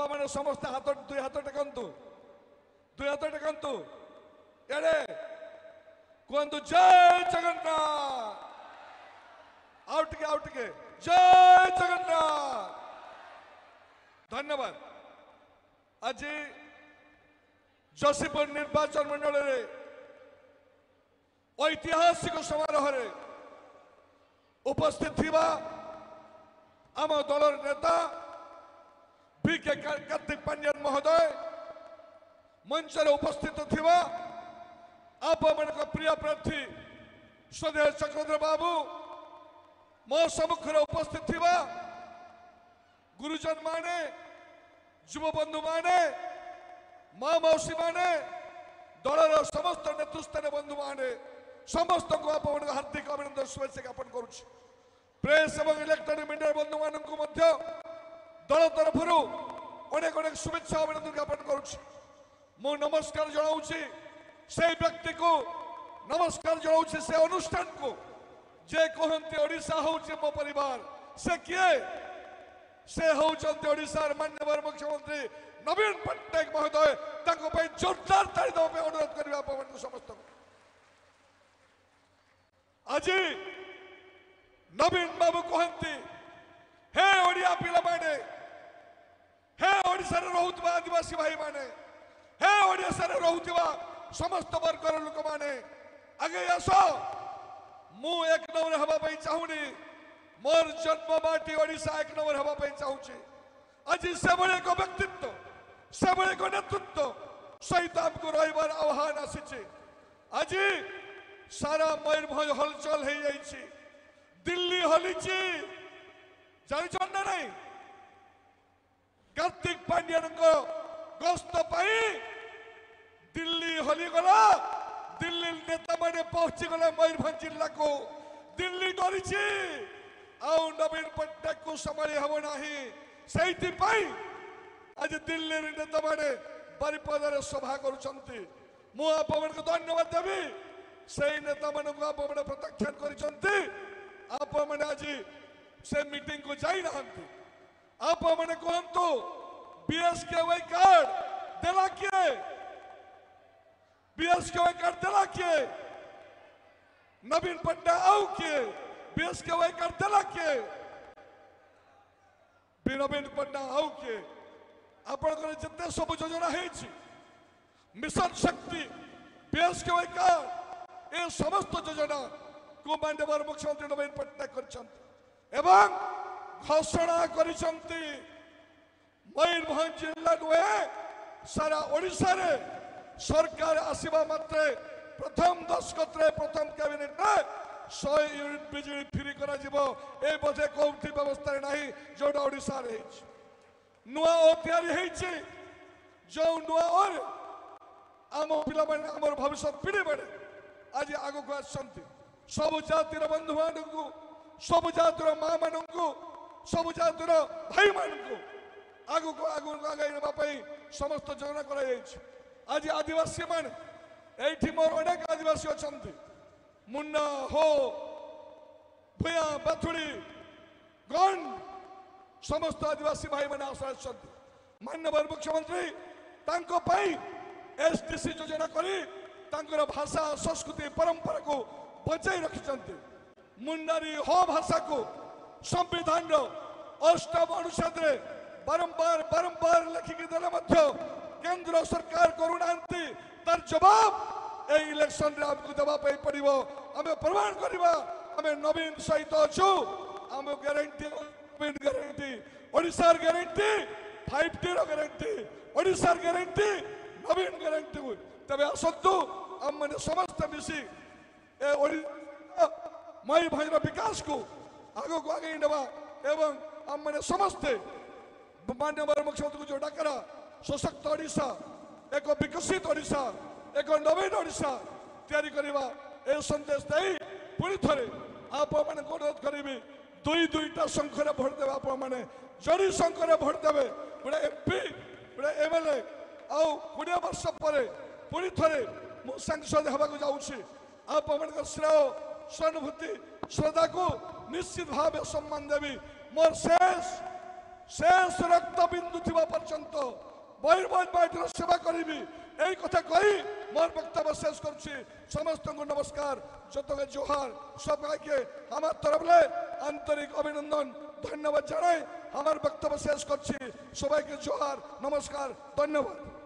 ಅಪ್ಪಮ್ಮನ ಸಂಸ್ಥೆ ಹತ್ತೊಟ್ಟು ದುಯಿ ಹತ್ತೊಟ್ಟಕ್ಕಂತು ದುಯಿ ಹತ್ತೊಟ್ಟಕ್ಕಂತು ಎಡೆ ಕೊಂದು ಜೈ ಜಗನ್ನಾಥ್ ಔಟ್ಗೆ ಔಟ್ಗೆ ಜೈ ಜಗನ್ನಾಥ್ ধন্যবাদ আজি যশীপুর নির্বাচন মন্ডলের ঐতিহাসিক সমারোহে উপস্থিত থিবা আম দলর নেতা পি কে কার্তিক পাণ্ডিয়ান মহোদয় মঞ্চে উপস্থিত থিবা ଆପଣମାନଙ୍କ ପ୍ରିୟ ପ୍ରାର୍ଥୀ ସ୍ୱଦେହ ଚକ୍ରଧର ବାବୁ ମୋ ସମ୍ମୁଖରେ ଉପସ୍ଥିତ ଥିବା ଗୁରୁଜନମାନେ ଯୁବବନ୍ଧୁମାନେ ମା ମାଉସୀମାନେ ଦଳର ସମସ୍ତ ନେତୃସ୍ଥାନୀୟ ବନ୍ଧୁମାନେ ସମସ୍ତଙ୍କୁ ଆପଣଙ୍କ ହାର୍ଦ୍ଦିକ ଅଭିନନ୍ଦନ ଶୁଭେଚ୍ଛା ଜ୍ଞାପନ କରୁଛି ପ୍ରେସ୍ ଏବଂ ଇଲେକ୍ଟ୍ରୋନିକ୍ ମିଡ଼ିଆର ବନ୍ଧୁମାନଙ୍କୁ ମଧ୍ୟ দল ତରଫରୁ অনেক অনেক শুভেচ্ছা অভিনন্দন জ্ঞাপন করছি ମୁଁ নমস্কার ଜଣାଉଛି সেই ব্যক্তি ব্যক্তিকে নমস্কার জনাওছি সে অনুষ্ঠান অনুষ্ঠানকে যে কহতি ওড়িশা হচ্ছে মো পরিবার সে কি সে হচ্ছেন ওড়িশার মাননীয় মুখ্যমন্ত্রী নবীন পট্টনাক মহোদয় তাঁর জোরদার তাড়ি দেওয়া অনুরোধ করি আপনার সমস্ত আজ নবীন বাবু কহতি হে ওড়িয়া পিলা মানে হ্যাঁ ଓଡ଼ିଶାରେ ରହୁଥିବା ଆଦିବାସୀ ଭାଇମାନେ ହେ ଓଡ଼ିଶାରେ ରହୁଥିବା ସମସ୍ତ ବର୍ଗର ଲୋକମାନେ ଆଗେଇ ଆସ ମୁଁ ଏକ ନମ୍ବର ହେବା ପାଇଁ ଚାହୁଁନି ମୋର ଜନ୍ମ ମାଟି ଓଡ଼ିଶା ଏକ ନମ୍ବର ହେବା ପାଇଁ ଚାହୁଁଛି ଆଜି ସେଭଳି ଏକ ବ୍ୟକ୍ତିତ୍ୱ ସେଭଳି ଏକ ନେତୃତ୍ୱ ସହିତ ଆମକୁ ରହିବାର ଆହ୍ୱାନ ଆସିଛି ଆଜି ସାରା ମୟୂରଭଞ୍ଜ ହଲଚଲ ହେଇଯାଇଛି ଦିଲ୍ଲୀ ହଲିଛି ଜାଣିଛନ୍ତି ନା ନାହିଁ કાર્તિક પાંડ્યાનકો ગોસ્ત પાઈ દિલ્હી હલીગલા દિલ્હી નેતામાને પહોંચીગલા મયુરભંજ જિલ્લાકુ દિલ્હી ડરીଛି ଆଉ ନବୀନ ପଟ୍ଟନାୟକଙ୍କୁ ସମ୍ଭାଳି ହେବ ନାହିଁ ସେଇଥିପାଇଁ ଆଜି ଦିଲ୍ଲୀରେ ନେତାମାନେ ବାରିପଦାରେ ସଭା କରୁଛନ୍ତି ମୁଁ ଆପଣମାନଙ୍କୁ ଧନ୍ୟବାଦ ଦେବି ସେଇ ନେତାମାନଙ୍କୁ ଆପଣମାନେ ପ୍ରତ୍ୟାଖ୍ୟାନ କରିଛନ୍ତି ଆପଣମାନେ ଆଜି ସେ ମିଟିଂକୁ ଯାଇନାହାନ୍ତି આપણે કોમ તો બીએસકેવાય કાર્ડ દેલાકીએ બીએસકેવાય કાર્ડ દેલાકીએ નવીન પટના આવકીએ બીએસકેવાય કાર્ડ દેલાકીએ નવીન પટના આવકીએ ଆପଣଙ୍କର ଯେତେ ସବୁ ଯୋଜନା ହେଇଛି ମିଶନ ଶକ୍ତି ପିଏସ୍କେୱାଇ କାର୍ଡ ଏ ସମସ୍ତ ଯୋଜନାକୁ ମାନ୍ୟବର ମୁଖ୍ୟମନ୍ତ୍ରୀ ନବୀନ ପଟ୍ଟନାୟକ କରିଛନ୍ତି ଏବଂ ঘোষণা করেছেন ময়ূরভঞ্জ জেলা নুহে সারা ওড়শার সরকার আসবা মাত্রে প্রথম দশকতরে প্রথম ক্যাবিনেট শহে ইউনিট বিজুড়ি ফ্রি করা যাব এই বোধে কোটি ব্যবস্থায় না যেটা ওড়শার হয়েছে নয় ও তৈরি হয়েছে যে নয় ওর আম মানে আমার ভবিষ্যৎ পিড়ি বেড়ে আজ আগুক আসছেন সবু জাতির বন্ধু মানুষ সবু জাতির মা মানুষ ସବୁ ଜାତିର ଭାଇମାନଙ୍କୁ ଆଗକୁ ଆଗକୁ ଆଗେଇ ନେବା ପାଇଁ ସମସ୍ତ ଯୋଜନା କରାଯାଇଛି ଆଜି ଆଦିବାସୀମାନେ ଏଇଠି ମୋର ଅନେକ ଆଦିବାସୀ ଅଛନ୍ତି ମୁନ୍ନା ହୋ ଭୂୟା ବାଥୁଡ଼ି ଗଣ୍ଡ ସମସ୍ତ ଆଦିବାସୀ ଭାଇମାନେ ଆଶା ଆସିଛନ୍ତି ମାନ୍ୟବର ମୁଖ୍ୟମନ୍ତ୍ରୀ ତାଙ୍କ ପାଇଁ ଏସ୍ଡିସି ଯୋଜନା କରି ତାଙ୍କର ଭାଷା ସଂସ୍କୃତି ପରମ୍ପରାକୁ ବଞ୍ଚାଇ ରଖିଛନ୍ତି ମୁନ୍ନାରୀ ହୋ ଭାଷାକୁ ସମ୍ବିଧାନର ଅଷ୍ଟମ ଅନୁଚ୍ଛେଦରେ ବାରମ୍ବାର ବାରମ୍ବାର ଲେଖିକି ଦେଲେ ମଧ୍ୟ କେନ୍ଦ୍ର ସରକାର କରୁନାହାନ୍ତି ତାର ଜବାବ ଏଇ ଇଲେକ୍ସନରେ ଆମକୁ ଦେବା ପାଇଁ ପଡ଼ିବ ଆମେ ପ୍ରମାଣ କରିବା ଆମେ ନବୀନ ସହିତ ଅଛୁ ଆମ ଗ୍ୟାରେଣ୍ଟି ନବୀନ ଗ୍ୟାରେଣ୍ଟି ଓଡ଼ିଶାର ଗ୍ୟାରେଣ୍ଟି ଫାଇଭ ଟିର ଗ୍ୟାରେଣ୍ଟି ଓଡ଼ିଶାର ଗ୍ୟାରେଣ୍ଟି ନବୀନ ଗ୍ୟାରେଣ୍ଟି ତେବେ ଆସନ୍ତୁ ଆମମାନେ ସମସ୍ତେ ମିଶି ଏ ଓଡ଼ିଶା ମଇ ଭାଇର ବିକାଶକୁ આગો આગળ એવં અમને સમસ્તે માન્ય મુખ્યમંત્રી જો ડાકરા સશક્ત ઓડિશા એક વિકસિત ઓડિશા એક નવીન ઓડિશા ତିଆରି କରିବା ଏ ସନ୍ଦେଶ ଦେଇ ପୁଣି ଥରେ ଆପଣମାନଙ୍କୁ ଅନୁରୋଧ କରିବି ଦୁଇ ଦୁଇଟା ଶଙ୍ଖରେ ଭୋଟ ଦେବେ ଆପଣମାନେ ଜରି ଶଙ୍ଖରେ ଭୋଟ ଦେବେ ଗୋଟେ ଏମ୍ପି ଗୋଟେ ଏମ୍ଏଲ୍ଏ ଆଉ କୋଡ଼ିଏ ବର୍ଷ ପରେ ପୁଣି ଥରେ ମୁଁ ସାଂସଦ ହେବାକୁ ଯାଉଛି ଆପଣମାନଙ୍କ ଶ୍ରେୟ সহানুভূতি श्रद्धा को निश्चित भाव सम्मान देवी मोर शेष शेष रक्त बिंदु थवा पर्यंत বৈরবজ সেবা করিবি এই কথা কই মোর বক্তব্য শেষ করছি সমস্ত নমস্কার যতকে জোহার সবাইকে আমার তরফলে আন্তরিক অভিনন্দন ধন্যবাদ জানাই আমার বক্তব্য শেষ করছি সবাইকে জোহার নমস্কার ধন্যবাদ